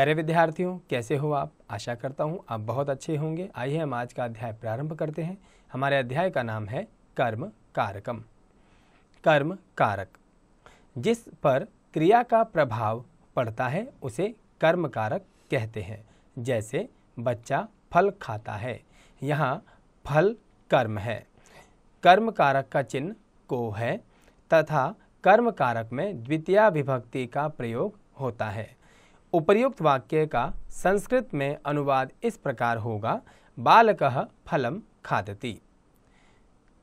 प्यारे विद्यार्थियों कैसे हो आप आशा करता हूँ आप बहुत अच्छे होंगे आइए हम आज का अध्याय प्रारंभ करते हैं हमारे अध्याय का नाम है कर्म कारकम कर्म कारक जिस पर क्रिया का प्रभाव पड़ता है उसे कर्म कारक कहते हैं जैसे बच्चा फल खाता है यहाँ फल कर्म है कर्म कारक का चिन्ह को है तथा कर्म कारक में द्वितीय विभक्ति का प्रयोग होता है उपर्युक्त वाक्य का संस्कृत में अनुवाद इस प्रकार होगा बालक फलम खादती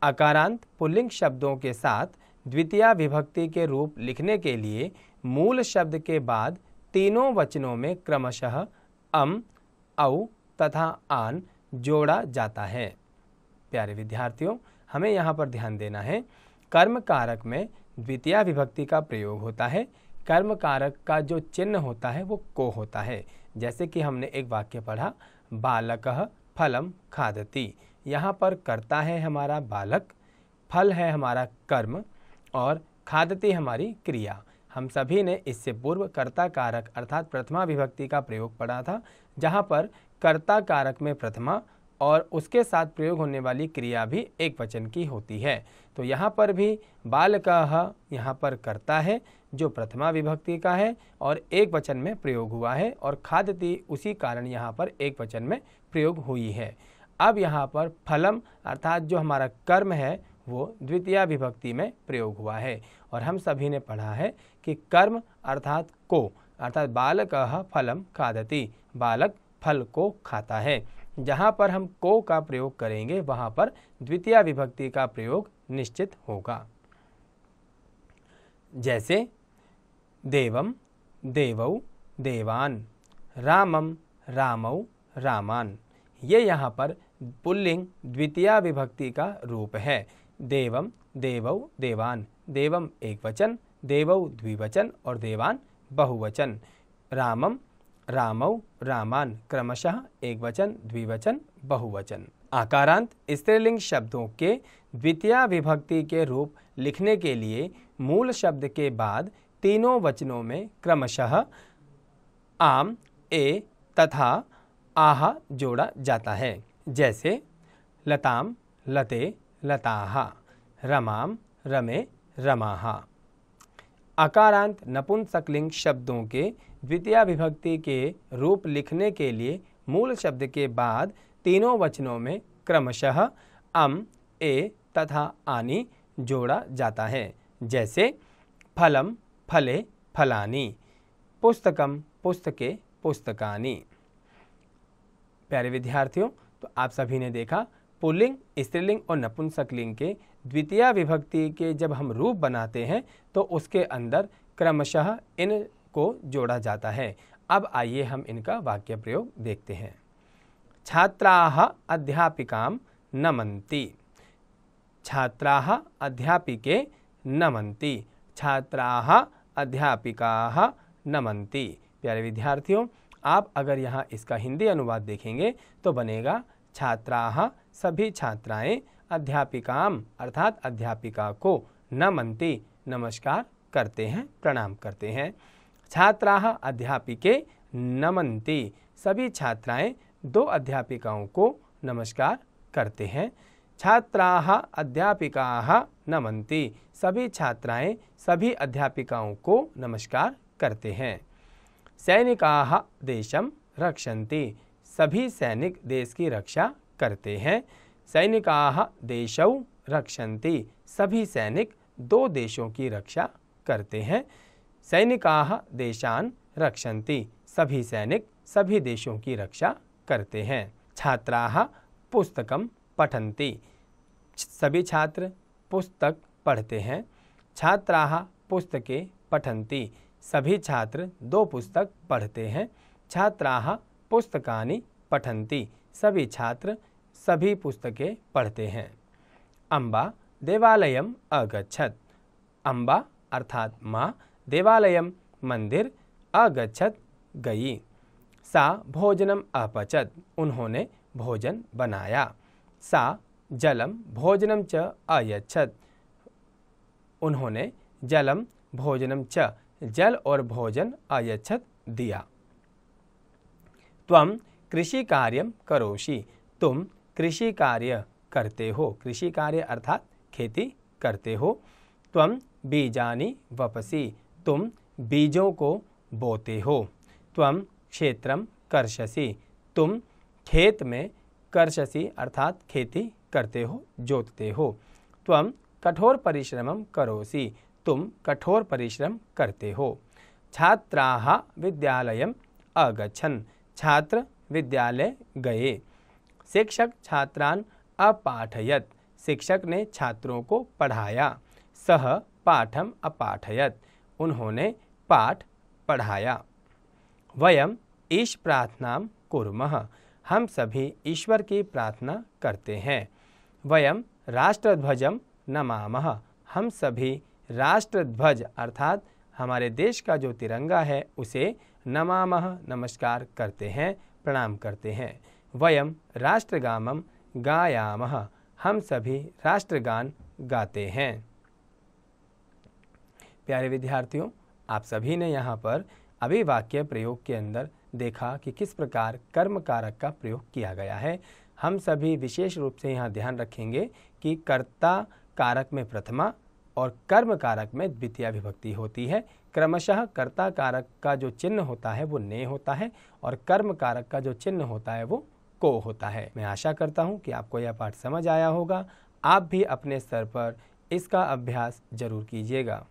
अकारांत पुल्लिंग शब्दों के साथ द्वितीय विभक्ति के रूप लिखने के लिए मूल शब्द के बाद तीनों वचनों में क्रमशः अम औ तथा आन जोड़ा जाता है प्यारे विद्यार्थियों हमें यहाँ पर ध्यान देना है कर्म कारक में द्वितीय विभक्ति का प्रयोग होता है कर्म कारक का जो चिन्ह होता है वो को होता है जैसे कि हमने एक वाक्य पढ़ा बालक फलम खादती यहाँ पर करता है हमारा बालक फल है हमारा कर्म और खादती हमारी क्रिया हम सभी ने इससे पूर्व कर्ता कारक अर्थात प्रथमा विभक्ति का प्रयोग पढ़ा था जहाँ पर कर्ता कारक में प्रथमा और उसके साथ प्रयोग होने वाली क्रिया भी एक वचन की होती है तो यहाँ पर भी बालक यहाँ पर करता है जो प्रथमा विभक्ति का है और एक वचन में प्रयोग हुआ है और खादती उसी कारण यहाँ पर एक वचन में प्रयोग हुई है अब यहाँ पर फलम अर्थात जो हमारा कर्म है वो द्वितीय विभक्ति में प्रयोग हुआ है और हम सभी ने पढ़ा है कि कर्म अर्थात को अर्थात बालक फलम खादती बालक फल को खाता है जहाँ पर हम को का प्रयोग करेंगे वहाँ पर द्वितीय विभक्ति का प्रयोग निश्चित होगा जैसे देवम देवौ देवान रामम रामौ रामान ये यहाँ पर पुल्लिंग द्वितीय विभक्ति का रूप है देवम देवौ देवान देवम एक वचन देवौ द्विवचन और देवान बहुवचन रामम रामौ रामान क्रमशः एक वचन द्विवचन बहुवचन आकारांत स्त्रीलिंग शब्दों के द्वितीय विभक्ति के रूप लिखने के लिए मूल शब्द के बाद तीनों वचनों में क्रमशः आम ए तथा आहा जोड़ा जाता है जैसे लताम लते लताहा रमाम रमे रमाहा अकारांत नपुंसकलिंग शब्दों के द्वितीय विभक्ति के रूप लिखने के लिए मूल शब्द के बाद तीनों वचनों में क्रमशः अम ए तथा आनी जोड़ा जाता है जैसे फलम फले फलानी पुस्तकम पुस्तके पुस्तकानी प्यारे विद्यार्थियों तो आप सभी ने देखा पुलिंग स्त्रीलिंग और नपुंसक लिंग के द्वितीय विभक्ति के जब हम रूप बनाते हैं तो उसके अंदर क्रमशः इन को जोड़ा जाता है अब आइए हम इनका वाक्य प्रयोग देखते हैं छात्रा अध्यापिका नमंती छात्रा अध्यापिके नमंती छात्रा अध्यापिका नमंती प्यारे विद्यार्थियों आप अगर यहाँ इसका हिंदी अनुवाद देखेंगे तो बनेगा छात्रा सभी छात्राएं अध्यापिकाम अर्थात अध्यापिका को नमंती नमस्कार करते हैं प्रणाम करते हैं छात्रा अध्यापिके नमंती सभी छात्राएं दो अध्यापिकाओं को नमस्कार करते हैं छात्रा अध्यापिका नमंती सभी छात्राएं सभी अध्यापिकाओं को नमस्कार करते हैं सैनिका देशम रक्षन्ति सभी सैनिक देश की रक्षा करते हैं सैनिका देशौ रक्षन्ति सभी सैनिक दो देशों की रक्षा करते हैं सैनिका देशान रक्षन्ति सभी सैनिक सभी देशों की रक्षा करते हैं छात्रा पुस्तकम पठन्ति सभी छात्र पुस्तक पढ़ते हैं छात्रा पुस्तके पठंती सभी छात्र दो पुस्तक पढ़ते हैं छात्रा पुस्तकानि पठंती सभी छात्र सभी पुस्तकें पढ़ते हैं अम्बा देवालयम अगछत अम्बा अर्थात माँ देवालयम मंदिर अगछत गई सा भोजनम अपचत उन्होंने भोजन बनाया सा जलम भोजनम च अयछत उन्होंने जलम भोजनम च जल और भोजन अयच्छत दिया तम कृषि कार्य करोषि तुम कृषि कार्य करते हो कृषि कार्य अर्थात खेती करते हो तम बीजानी वपसी तुम बीजों को बोते हो तम क्षेत्रम कर्षसी तुम खेत में कर्षसी अर्थात खेती करते हो जोतते हो तम कठोर परिश्रम करोसी तुम कठोर परिश्रम करते हो छात्रा विद्यालय अगछन छात्र विद्यालय गए शिक्षक छात्रान अपाठयत शिक्षक ने छात्रों को पढ़ाया सह पाठम अपाठयत उन्होंने पाठ पढ़ाया वयम ईश प्रार्थना कुरम हम सभी ईश्वर की प्रार्थना करते हैं वयम राष्ट्रध्वजम नमामः हम सभी राष्ट्रध्वज अर्थात हमारे देश का जो तिरंगा है उसे नमामह नमस्कार करते हैं प्रणाम करते हैं वयम राष्ट्रगामम गायामह हम सभी राष्ट्रगान गाते हैं प्यारे विद्यार्थियों आप सभी ने यहाँ पर अभी वाक्य प्रयोग के अंदर देखा कि किस प्रकार कर्म कारक का प्रयोग किया गया है हम सभी विशेष रूप से यहाँ ध्यान रखेंगे कि कर्ता कारक में प्रथमा और कर्म कारक में द्वितीय विभक्ति होती है क्रमशः कर्ता कारक का जो चिन्ह होता है वो ने होता है और कर्म कारक का जो चिन्ह होता है वो को होता है मैं आशा करता हूँ कि आपको यह पाठ समझ आया होगा आप भी अपने स्तर पर इसका अभ्यास जरूर कीजिएगा